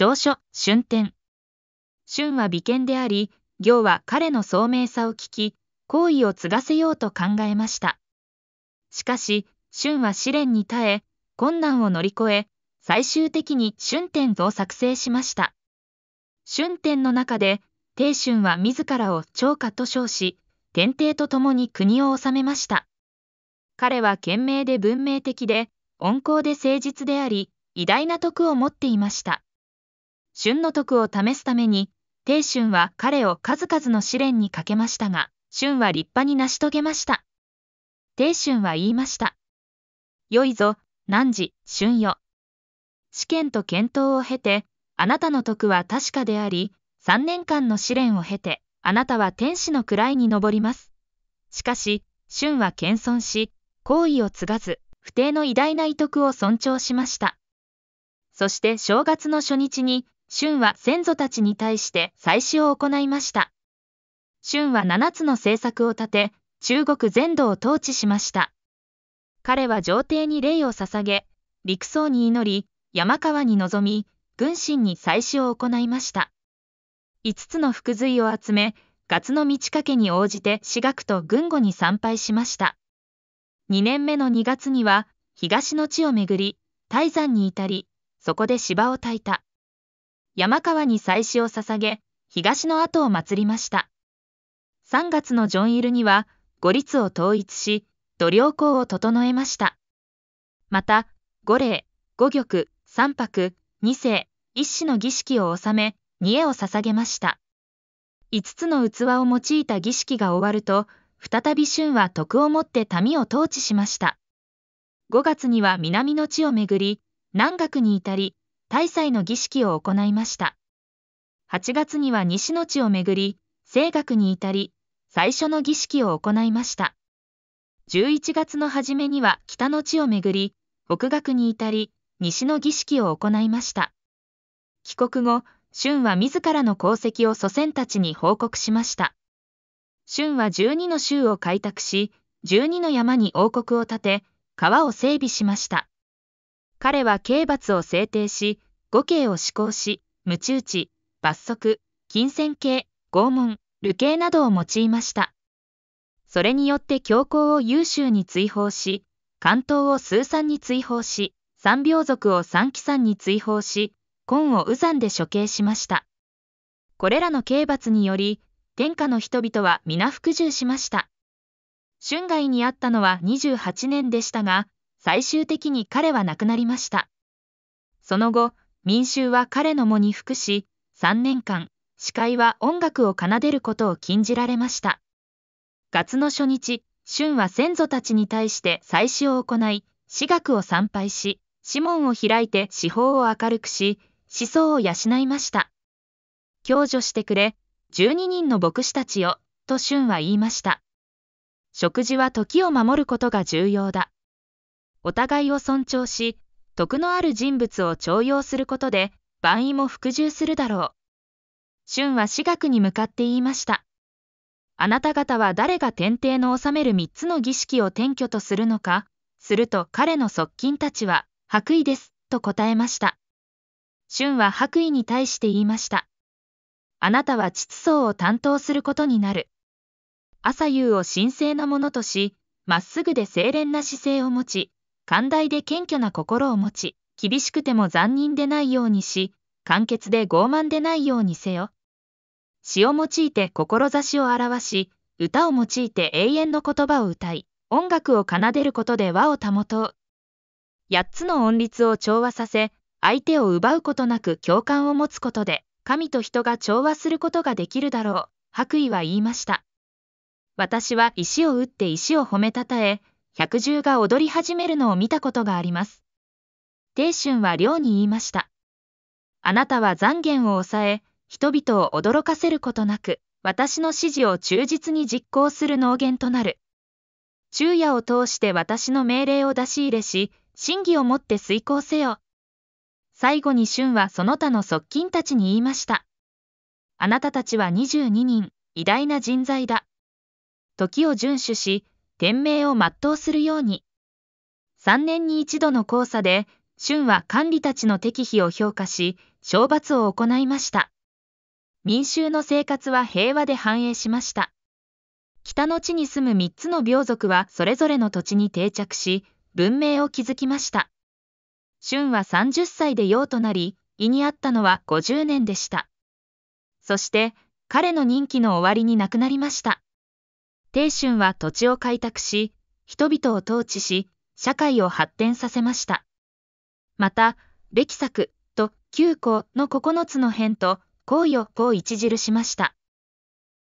小書、春天。春は美犬であり、行は彼の聡明さを聞き、好意を継がせようと考えました。しかし、春は試練に耐え、困難を乗り越え、最終的に春天を作成しました。春天の中で、帝春は自らを長家と称し、天帝と共に国を治めました。彼は賢明で文明的で、温厚で誠実であり、偉大な徳を持っていました。春の徳を試すために、丁春は彼を数々の試練にかけましたが、春は立派に成し遂げました。丁春は言いました。よいぞ、汝、春よ。試験と検討を経て、あなたの徳は確かであり、3年間の試練を経て、あなたは天使の位に上ります。しかし、春は謙遜し、好意を継がず、不定の偉大な遺徳を尊重しました。そして正月の初日に、春は先祖たちに対して祭祀を行いました。春は7つの政策を立て、中国全土を統治しました。彼は上帝に礼を捧げ、陸僧に祈り、山川に臨み、軍神に祭祀を行いました。5つの福髄を集め、月の満ち欠けに応じて私学と軍後に参拝しました。2年目の2月には、東の地を巡り、泰山に至り、そこで芝を焚いた。山川に祭祀を捧げ、東の後を祭りました。3月のジョンイルには、五律を統一し、土良港を整えました。また、五霊、五玉、三泊、二世、一子の儀式を収め、二絵を捧げました。5つの器を用いた儀式が終わると、再び春は徳をもって民を統治しました。5月には南の地をめぐり、南学に至り、大祭の儀式を行いました。8月には西の地をめぐり、西学に至り、最初の儀式を行いました。11月の初めには北の地をめぐり、北学に至り、西の儀式を行いました。帰国後、春は自らの功績を祖先たちに報告しました。春は12の州を開拓し、12の山に王国を建て、川を整備しました。彼は刑罰を制定し、五刑を施行し、無打ち、罰則、金銭刑、拷問、流刑などを用いました。それによって教皇を優秀に追放し、関東を数三に追放し、三病族を三期三に追放し、婚を右山で処刑しました。これらの刑罰により、天下の人々は皆服従しました。春外にあったのは28年でしたが、最終的に彼は亡くなりました。その後、民衆は彼の喪に服し、3年間、司会は音楽を奏でることを禁じられました。月の初日、春は先祖たちに対して祭祀を行い、私学を参拝し、指紋を開いて四方を明るくし、思想を養いました。共助してくれ、12人の牧師たちよ、と春は言いました。食事は時を守ることが重要だ。お互いを尊重し、徳のある人物を重用することで、万位も服従するだろう。春は私学に向かって言いました。あなた方は誰が天帝の治める三つの儀式を転居とするのか、すると彼の側近たちは、白衣です、と答えました。春は白衣に対して言いました。あなたは秩層を担当することになる。朝夕を神聖なものとし、まっすぐで清廉な姿勢を持ち、寛大で謙虚な心を持ち、厳しくても残忍でないようにし、簡潔で傲慢でないようにせよ。詩を用いて志を表し、歌を用いて永遠の言葉を歌い、音楽を奏でることで和を保とう。8つの音律を調和させ、相手を奪うことなく共感を持つことで、神と人が調和することができるだろう、白衣は言いました。私は石を打って石を褒めたたえ、百獣が踊り始めるのを見たことがあります。亭春は亮に言いました。あなたは残言を抑え、人々を驚かせることなく、私の指示を忠実に実行する能言となる。昼夜を通して私の命令を出し入れし、真偽をもって遂行せよ。最後に春はその他の側近たちに言いました。あなたたちは22人、偉大な人材だ。時を遵守し、天命を全うするように。3年に一度の交差で、春は管理たちの適否を評価し、懲罰を行いました。民衆の生活は平和で繁栄しました。北の地に住む3つの病族はそれぞれの土地に定着し、文明を築きました。春は30歳で陽となり、胃にあったのは50年でした。そして、彼の任期の終わりに亡くなりました。鄭春は土地を開拓し、人々を統治し、社会を発展させました。また、歴作と旧項の9つの辺と、公為をこう著しました。